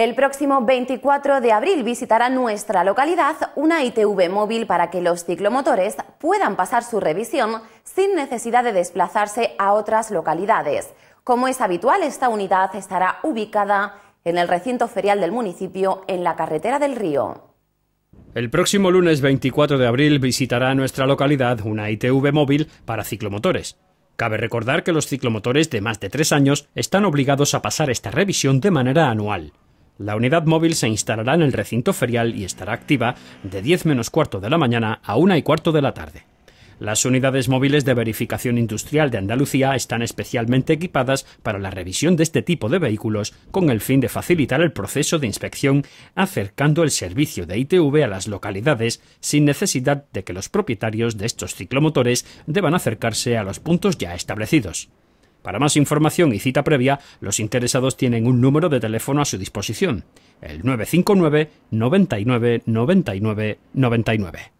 El próximo 24 de abril visitará nuestra localidad una ITV móvil para que los ciclomotores puedan pasar su revisión sin necesidad de desplazarse a otras localidades. Como es habitual, esta unidad estará ubicada en el recinto ferial del municipio, en la carretera del río. El próximo lunes 24 de abril visitará nuestra localidad una ITV móvil para ciclomotores. Cabe recordar que los ciclomotores de más de tres años están obligados a pasar esta revisión de manera anual. La unidad móvil se instalará en el recinto ferial y estará activa de 10 menos cuarto de la mañana a una y cuarto de la tarde. Las unidades móviles de verificación industrial de Andalucía están especialmente equipadas para la revisión de este tipo de vehículos con el fin de facilitar el proceso de inspección acercando el servicio de ITV a las localidades sin necesidad de que los propietarios de estos ciclomotores deban acercarse a los puntos ya establecidos. Para más información y cita previa, los interesados tienen un número de teléfono a su disposición, el 959 99 99 99.